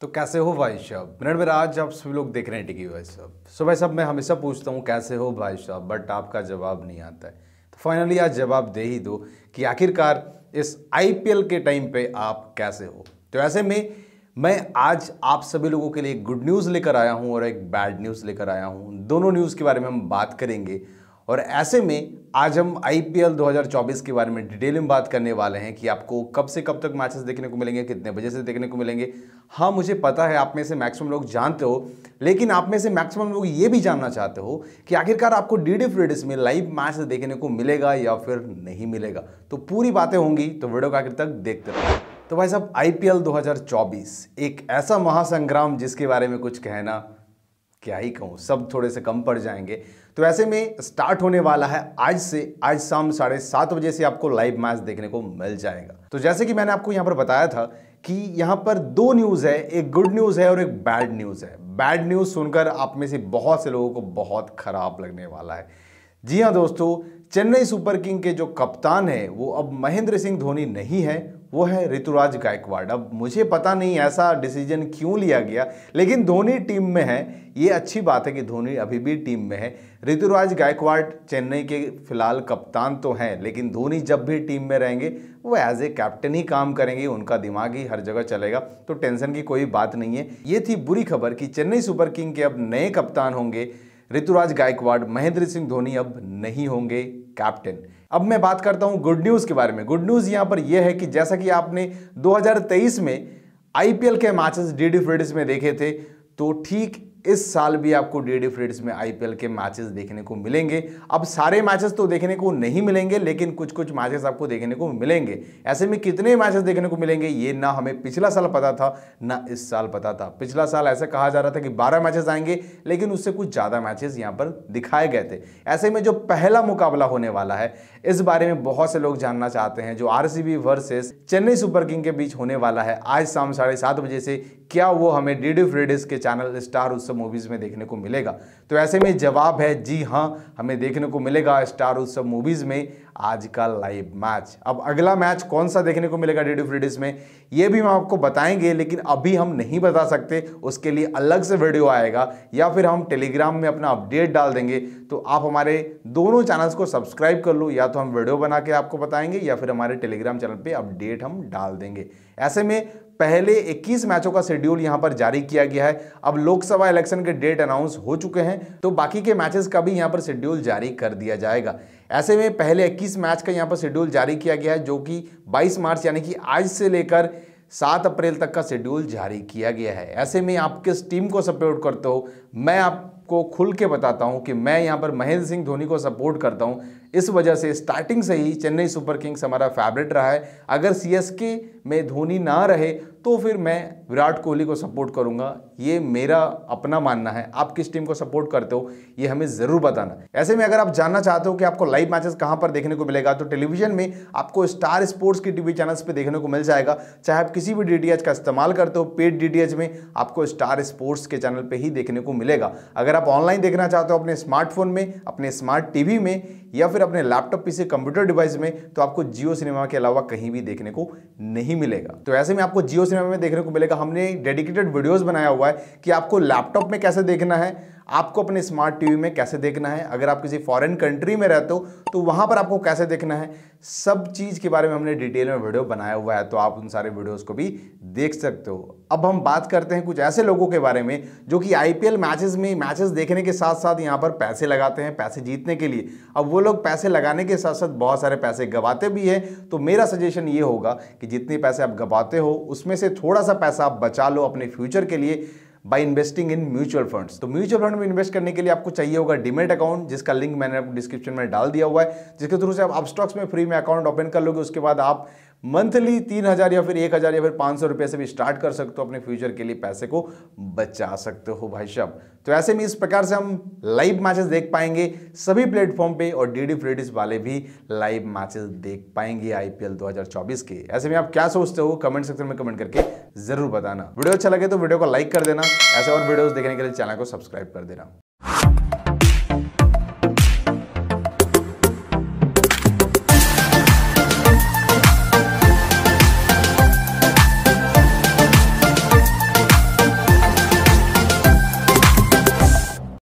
तो कैसे हो भाई साहब मिनट में आज आप सभी लोग देख रहे हैं टिकी भाई साहब सो भाई साहब मैं हमेशा पूछता हूँ कैसे हो भाई साहब बट आपका जवाब नहीं आता है तो फाइनली आज जवाब दे ही दो कि आखिरकार इस आईपीएल के टाइम पे आप कैसे हो तो ऐसे में मैं आज आप सभी लोगों के लिए गुड न्यूज़ लेकर आया हूँ और एक बैड न्यूज़ लेकर आया हूँ दोनों न्यूज़ के बारे में हम बात करेंगे और ऐसे में आज हम आईपीएल 2024 के बारे में डिटेल में बात करने वाले हैं कि आपको कब से कब तक मैचेस देखने को मिलेंगे कितने बजे से देखने को मिलेंगे हाँ मुझे पता है आप में से मैक्सिमम लोग जानते हो लेकिन आप में से मैक्सिमम लोग ये भी जानना चाहते हो कि आखिरकार आपको डी डी फ्रीडिस में लाइव मैच देखने को मिलेगा या फिर नहीं मिलेगा तो पूरी बातें होंगी तो वीडियो का आखिर तक देखते रहो तो भाई साहब आई पी एक ऐसा महासंग्राम जिसके बारे में कुछ कहना क्या ही कहूँ सब थोड़े से कम पड़ जाएंगे तो ऐसे में स्टार्ट होने वाला है आज से आज शाम साढ़े सात बजे से आपको लाइव मैच देखने को मिल जाएगा तो जैसे कि मैंने आपको यहाँ पर बताया था कि यहाँ पर दो न्यूज़ है एक गुड न्यूज़ है और एक बैड न्यूज़ है बैड न्यूज़ सुनकर आप में से बहुत से लोगों को बहुत खराब लगने वाला है जी हाँ दोस्तों चेन्नई सुपर किंग के जो कप्तान है वो अब महेंद्र सिंह धोनी नहीं है वो है ऋतुराज गायकवाड़ अब मुझे पता नहीं ऐसा डिसीजन क्यों लिया गया लेकिन धोनी टीम में है ये अच्छी बात है कि धोनी अभी भी टीम में है ऋतुराज गायकवाड़ चेन्नई के फिलहाल कप्तान तो हैं लेकिन धोनी जब भी टीम में रहेंगे वो एज ए कैप्टन ही काम करेंगे उनका दिमाग ही हर जगह चलेगा तो टेंशन की कोई बात नहीं है ये थी बुरी खबर कि चेन्नई सुपर किंग के अब नए कप्तान होंगे ऋतुराज गायकवाड़ महेंद्र सिंह धोनी अब नहीं होंगे कैप्टन अब मैं बात करता हूं गुड न्यूज़ के बारे में गुड न्यूज़ यहां पर यह है कि जैसा कि आपने 2023 में आईपीएल के मैचेस डीडी फ्रेडिस में देखे थे तो ठीक इस साल भी आपको डी डी डिफरेंस में आईपीएल के मैचेस देखने को मिलेंगे अब सारे मैचेस तो देखने को नहीं मिलेंगे लेकिन कुछ कुछ मैचेस आपको देखने को मिलेंगे ऐसे में कितने मैचेस देखने को मिलेंगे ये ना हमें पिछला साल पता था ना इस साल पता था पिछला साल ऐसे कहा जा रहा था कि बारह मैचेस आएंगे लेकिन उससे कुछ ज़्यादा मैचेस यहाँ पर दिखाए गए थे ऐसे में जो पहला मुकाबला होने वाला है इस बारे में बहुत से लोग जानना चाहते हैं जो R versus Chennai Super King के बीच होने वाला है आज शाम साढ़े बजे से क्या वो हमें डी डी के चैनल स्टार उत्सव मूवीज़ में देखने को मिलेगा तो ऐसे में जवाब है जी हाँ हमें देखने को मिलेगा स्टार उत्सव मूवीज़ में आज का लाइव मैच अब अगला मैच कौन सा देखने को मिलेगा डेडी फ्रीडीज में ये भी हम आपको बताएंगे लेकिन अभी हम नहीं बता सकते उसके लिए अलग से वीडियो आएगा या फिर हम टेलीग्राम में अपना अपडेट डाल देंगे तो आप हमारे दोनों चैनल्स को सब्सक्राइब कर लो या तो हम वीडियो बना के आपको बताएंगे या फिर हमारे टेलीग्राम चैनल पर अपडेट हम डाल देंगे ऐसे में पहले 21 मैचों का शेड्यूल यहां पर जारी किया गया है अब लोकसभा इलेक्शन के डेट अनाउंस हो चुके हैं तो बाकी के मैचेस का भी यहां पर शेड्यूल जारी कर दिया जाएगा ऐसे में पहले 21 मैच का यहां पर शेड्यूल जारी किया गया है जो कि 22 मार्च यानी कि आज से लेकर सात अप्रैल तक का शेड्यूल जारी किया गया है ऐसे में आप किस टीम को सपोर्ट करते हो मैं आपको खुल के बताता हूं कि मैं यहां पर महेंद्र सिंह धोनी को सपोर्ट करता हूं इस वजह से स्टार्टिंग से ही चेन्नई सुपर किंग्स हमारा फेवरेट रहा है अगर सी में धोनी ना रहे तो फिर मैं विराट कोहली को सपोर्ट करूंगा ये मेरा अपना मानना है आप किस टीम को सपोर्ट करते हो ये हमें ज़रूर बताना ऐसे में अगर आप जानना चाहते हो कि आपको लाइव मैचेस कहाँ पर देखने को मिलेगा तो टेलीविजन में आपको स्टार स्पोर्ट्स की टीवी चैनल्स पे देखने को मिल जाएगा चाहे आप किसी भी डी का इस्तेमाल करते हो पेड डी में आपको स्टार स्पोर्ट्स के चैनल पर ही देखने को मिलेगा अगर आप ऑनलाइन देखना चाहते हो अपने स्मार्टफोन में अपने स्मार्ट टी में या फिर अपने लैपटॉप पीछे कंप्यूटर डिवाइस में तो आपको जियो सिनेमा के अलावा कहीं भी देखने को नहीं मिलेगा तो ऐसे में आपको जियो सिनेमा में देखने को मिलेगा हमने डेडिकेटेड वीडियोज़ बनाया हुआ है कि आपको लैपटॉप में कैसे देखना है आपको अपने स्मार्ट टीवी में कैसे देखना है अगर आप किसी फॉरेन कंट्री में रहते हो तो वहाँ पर आपको कैसे देखना है सब चीज़ के बारे में हमने डिटेल में वीडियो बनाया हुआ है तो आप उन सारे वीडियोस को भी देख सकते हो अब हम बात करते हैं कुछ ऐसे लोगों के बारे में जो कि आईपीएल मैचेस में मैचेस देखने के साथ साथ यहाँ पर पैसे लगाते हैं पैसे जीतने के लिए अब वो लोग पैसे लगाने के साथ साथ बहुत सारे पैसे गंवाते भी हैं तो मेरा सजेशन ये होगा कि जितने पैसे आप गवाते हो उसमें से थोड़ा सा पैसा आप बचा लो अपने फ्यूचर के लिए by investing in mutual funds तो म्यूचुअल फंड में इन्वेस्ट करने के लिए आपको चाहिए होगा डिमेट अकाउंट जिसका लिंक मैंने आपको डिस्क्रिप्शन में डाल दिया हुआ है जिसके थ्रू से आप स्टॉक्स में फ्री में अकाउंट ओपन कर लोगे उसके बाद आप मंथली तीन हज़ार या फिर एक हज़ार या फिर पांच सौ रुपए से भी स्टार्ट कर सकते हो अपने फ्यूचर के लिए पैसे को बचा सकते हो भाई साहब तो ऐसे में इस प्रकार से हम लाइव मैचेस देख पाएंगे सभी प्लेटफॉर्म पे और डी डी फ्रीडिस वाले भी लाइव मैचेस देख पाएंगे आईपीएल 2024 के ऐसे में आप क्या सोचते हो कमेंट सेक्शन में कमेंट करके जरूर बताना वीडियो अच्छा लगे तो वीडियो को लाइक कर देना ऐसे और वीडियो देखने के लिए चैनल को सब्सक्राइब कर देना